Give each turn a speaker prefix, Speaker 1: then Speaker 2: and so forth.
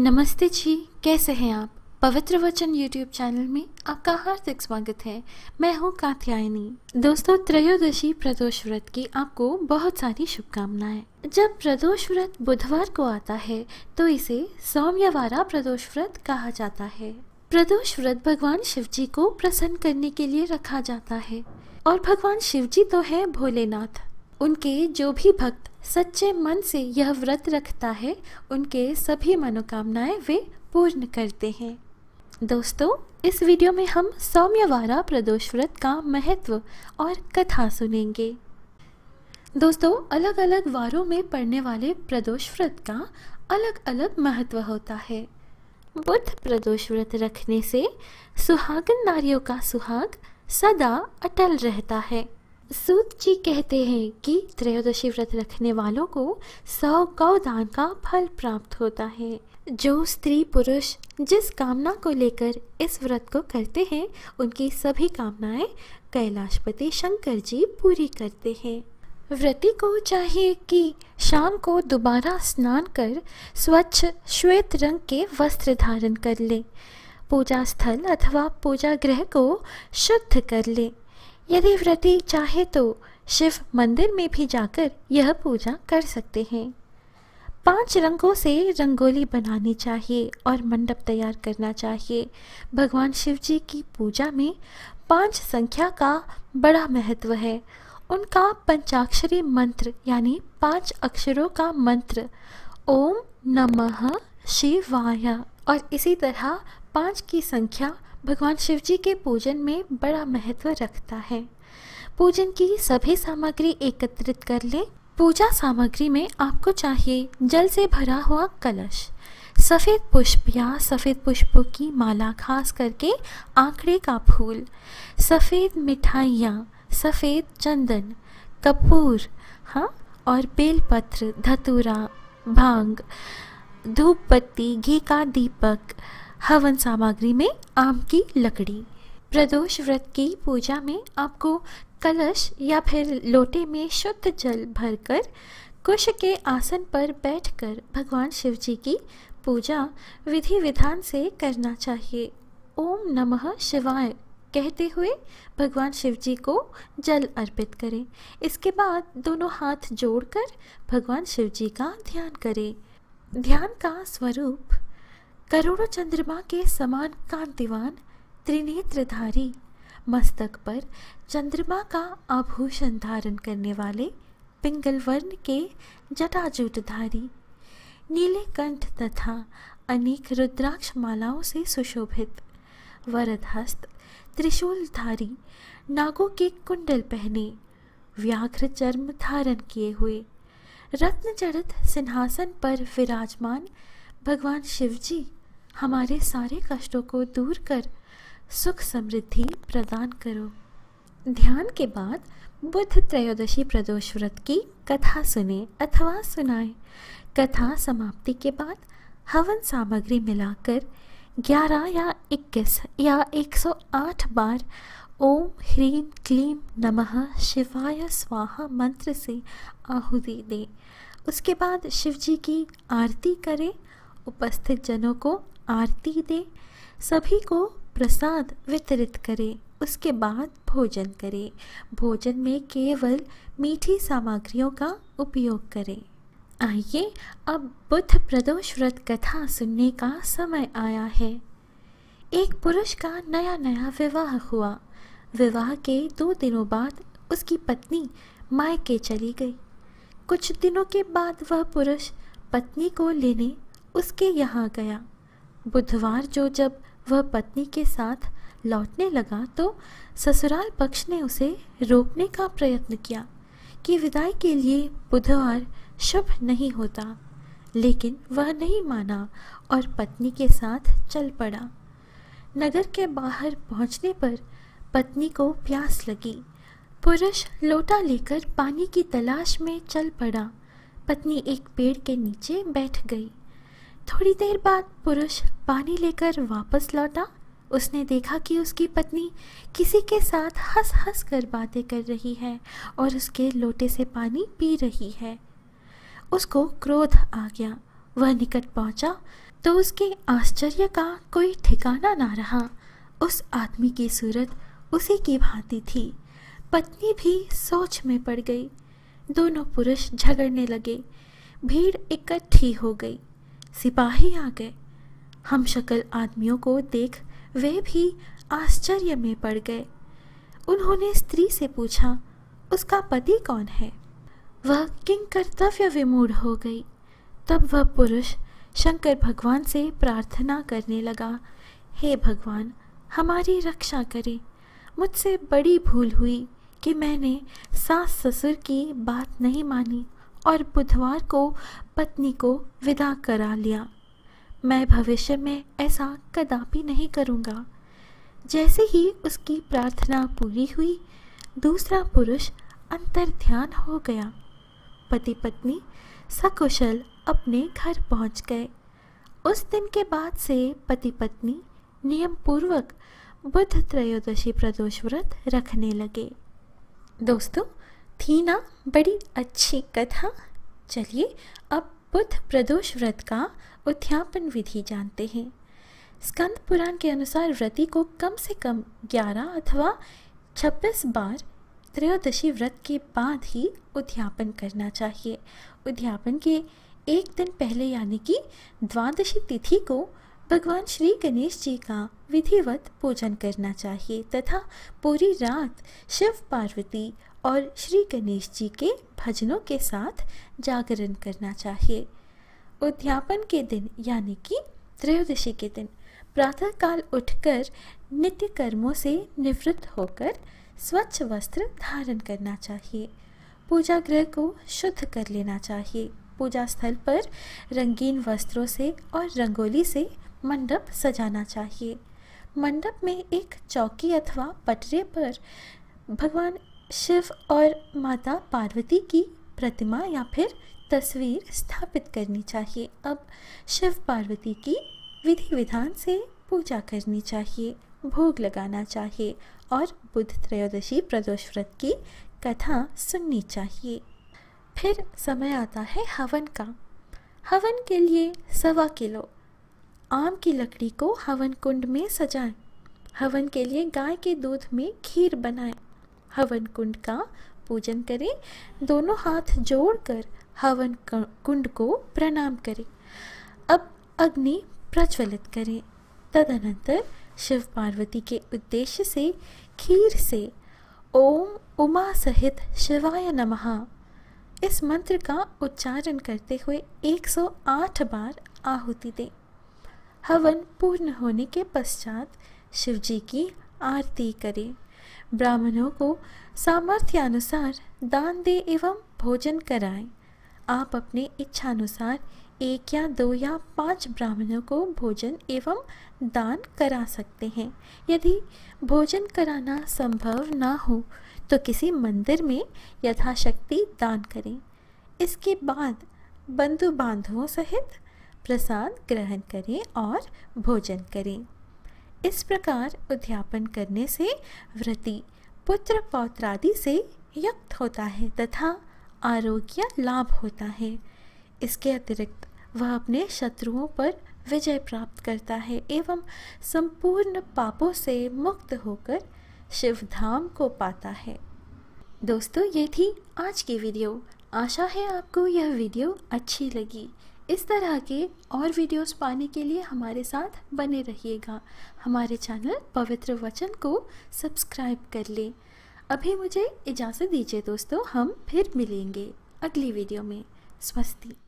Speaker 1: नमस्ते जी कैसे हैं आप पवित्र वचन यूट्यूब चैनल में आपका हार्दिक स्वागत है मैं हूँ कात्यायनी दोस्तों त्रयोदशी प्रदोष व्रत की आपको बहुत सारी शुभकामनाएं जब प्रदोष व्रत बुधवार को आता है तो इसे सौम्यवारा प्रदोष व्रत कहा जाता है प्रदोष व्रत भगवान शिव जी को प्रसन्न करने के लिए रखा जाता है और भगवान शिव जी तो है भोलेनाथ उनके जो भी भक्त सच्चे मन से यह व्रत रखता है उनके सभी मनोकामनाएं वे पूर्ण करते हैं दोस्तों इस वीडियो में हम सौम्यवारा प्रदोष व्रत का महत्व और कथा सुनेंगे दोस्तों अलग अलग वारों में पड़ने वाले प्रदोष व्रत का अलग अलग महत्व होता है बुद्ध प्रदोष व्रत रखने से सुहागन नारियों का सुहाग सदा अटल रहता है सूत जी कहते हैं कि त्रयोदशी व्रत रखने वालों को सौ गौ दान का फल प्राप्त होता है जो स्त्री पुरुष जिस कामना को लेकर इस व्रत को करते हैं उनकी सभी कामनाएं कैलाशपति शंकर जी पूरी करते हैं व्रति को चाहिए कि शाम को दोबारा स्नान कर स्वच्छ श्वेत रंग के वस्त्र धारण कर ले पूजा स्थल अथवा पूजा गृह को शुद्ध कर ले यदि व्रती चाहे तो शिव मंदिर में भी जाकर यह पूजा कर सकते हैं पांच रंगों से रंगोली बनानी चाहिए और मंडप तैयार करना चाहिए भगवान शिव जी की पूजा में पांच संख्या का बड़ा महत्व है उनका पंचाक्षरी मंत्र यानी पांच अक्षरों का मंत्र ओम नमः शिवाय और इसी तरह पांच की संख्या भगवान शिव जी के पूजन में बड़ा महत्व रखता है पूजन की सभी सामग्री एकत्रित कर ले पूजा सामग्री में आपको चाहिए जल से भरा हुआ कलश सफ़ेद पुष्प या सफ़ेद पुष्पों की माला खास करके आंकड़े का फूल सफ़ेद मिठाइयाँ सफ़ेद चंदन कपूर हाँ और बेलपत्र धतूरा भांग धूप पत्ती घी का दीपक हवन सामग्री में आम की लकड़ी प्रदोष व्रत की पूजा में आपको कलश या फिर लोटे में शुद्ध जल भरकर कुश के आसन पर बैठकर भगवान शिव जी की पूजा विधि विधान से करना चाहिए ओम नमः शिवाय कहते हुए भगवान शिव जी को जल अर्पित करें इसके बाद दोनों हाथ जोड़कर भगवान शिव जी का ध्यान करें ध्यान का स्वरूप करोड़ों चंद्रमा के समान कांतिवान त्रिनेत्रधारी मस्तक पर चंद्रमा का आभूषण धारण करने वाले पिंगल वर्ण के जटाजुटधारी नीले कंठ तथा अनेक रुद्राक्ष मालाओं से सुशोभित वरदहस्त त्रिशूलधारी नागों के कुंडल पहने व्याघ्र चर्म धारण किए हुए रत्नचरित सिंहासन पर विराजमान भगवान शिव जी हमारे सारे कष्टों को दूर कर सुख समृद्धि प्रदान करो ध्यान के बाद बुद्ध त्रयोदशी प्रदोष व्रत की कथा सुने अथवा सुनाए कथा समाप्ति के बाद हवन सामग्री मिलाकर 11 या 21 या 108 बार ओम ह्रीम क्लीम नमः शिवाय स्वाहा मंत्र से आहुति दें उसके बाद शिवजी की आरती करें उपस्थित जनों को आरती दे सभी को प्रसाद वितरित करे उसके बाद भोजन करे भोजन में केवल मीठी सामग्रियों का उपयोग करें आइए अब बुद्ध प्रदोष व्रत कथा सुनने का समय आया है एक पुरुष का नया नया विवाह हुआ विवाह के दो दिनों बाद उसकी पत्नी मायके चली गई कुछ दिनों के बाद वह पुरुष पत्नी को लेने उसके यहाँ गया बुधवार जो जब वह पत्नी के साथ लौटने लगा तो ससुराल पक्ष ने उसे रोकने का प्रयत्न किया कि विदाई के लिए बुधवार शुभ नहीं होता लेकिन वह नहीं माना और पत्नी के साथ चल पड़ा नगर के बाहर पहुंचने पर पत्नी को प्यास लगी पुरुष लोटा लेकर पानी की तलाश में चल पड़ा पत्नी एक पेड़ के नीचे बैठ गई थोड़ी देर बाद पुरुष पानी लेकर वापस लौटा उसने देखा कि उसकी पत्नी किसी के साथ हंस हंस कर बातें कर रही है और उसके लोटे से पानी पी रही है उसको क्रोध आ गया वह निकट पहुंचा तो उसके आश्चर्य का कोई ठिकाना ना रहा उस आदमी की सूरत उसी की भांति थी पत्नी भी सोच में पड़ गई दोनों पुरुष झगड़ने लगे भीड़ इकट्ठी हो गई सिपाही आ गए हम शक्ल आदमियों को देख वे भी आश्चर्य में पड़ गए उन्होंने स्त्री से पूछा उसका पति कौन है वह किंग कर्तव्य विमूढ़ हो गई तब वह पुरुष शंकर भगवान से प्रार्थना करने लगा हे भगवान हमारी रक्षा करें मुझसे बड़ी भूल हुई कि मैंने सास ससुर की बात नहीं मानी और बुधवार को पत्नी को विदा करा लिया मैं भविष्य में ऐसा कदापि नहीं करूँगा जैसे ही उसकी प्रार्थना पूरी हुई दूसरा पुरुष अंतर ध्यान हो गया पति पत्नी सकुशल अपने घर पहुंच गए उस दिन के बाद से पति पत्नी नियम पूर्वक बुद्ध त्रयोदशी प्रदोष व्रत रखने लगे दोस्तों थी ना बड़ी अच्छी कथा चलिए अब बुद्ध प्रदोष व्रत का उद्यापन विधि जानते हैं स्कंद पुराण के अनुसार व्रति को कम से कम 11 अथवा 26 बार त्रयोदशी व्रत के बाद ही उद्यापन करना चाहिए उद्यापन के एक दिन पहले यानी कि द्वादशी तिथि को भगवान श्री गणेश जी का विधिवत पूजन करना चाहिए तथा पूरी रात शिव पार्वती और श्री गणेश जी के भजनों के साथ जागरण करना चाहिए उद्यापन के दिन यानी कि त्रयोदशी के दिन प्रातःकाल उठकर नित्य कर्मों से निवृत्त होकर स्वच्छ वस्त्र धारण करना चाहिए पूजा गृह को शुद्ध कर लेना चाहिए पूजा स्थल पर रंगीन वस्त्रों से और रंगोली से मंडप सजाना चाहिए मंडप में एक चौकी अथवा पटरे पर भगवान शिव और माता पार्वती की प्रतिमा या फिर तस्वीर स्थापित करनी चाहिए अब शिव पार्वती की विधि विधान से पूजा करनी चाहिए भोग लगाना चाहिए और बुद्ध त्रयोदशी प्रदोष व्रत की कथा सुननी चाहिए फिर समय आता है हवन का हवन के लिए सवा किलो आम की लकड़ी को हवन कुंड में सजाएं। हवन के लिए गाय के दूध में खीर बनाएं। हवन कुंड का पूजन करें दोनों हाथ जोड़कर हवन कुंड को प्रणाम करें अब अग्नि प्रज्वलित करें तदनंतर शिव पार्वती के उद्देश्य से खीर से ओम उमा सहित शिवाय नमः इस मंत्र का उच्चारण करते हुए 108 बार आहुति दें हवन पूर्ण होने के पश्चात शिव जी की आरती करें ब्राह्मणों को सामर्थ्य अनुसार दान दे एवं भोजन कराएं आप अपने इच्छानुसार एक या दो या पांच ब्राह्मणों को भोजन एवं दान करा सकते हैं यदि भोजन कराना संभव ना हो तो किसी मंदिर में यथाशक्ति दान करें इसके बाद बंधु बांधवों सहित प्रसाद ग्रहण करें और भोजन करें इस प्रकार उद्यापन करने से व्रति पुत्र पौत्रादि से युक्त होता है तथा आरोग्य लाभ होता है इसके अतिरिक्त वह अपने शत्रुओं पर विजय प्राप्त करता है एवं संपूर्ण पापों से मुक्त होकर शिवधाम को पाता है दोस्तों ये थी आज की वीडियो आशा है आपको यह वीडियो अच्छी लगी इस तरह के और वीडियोस पाने के लिए हमारे साथ बने रहिएगा हमारे चैनल पवित्र वचन को सब्सक्राइब कर लें अभी मुझे इजाज़त दीजिए दोस्तों हम फिर मिलेंगे अगली वीडियो में स्वस्ति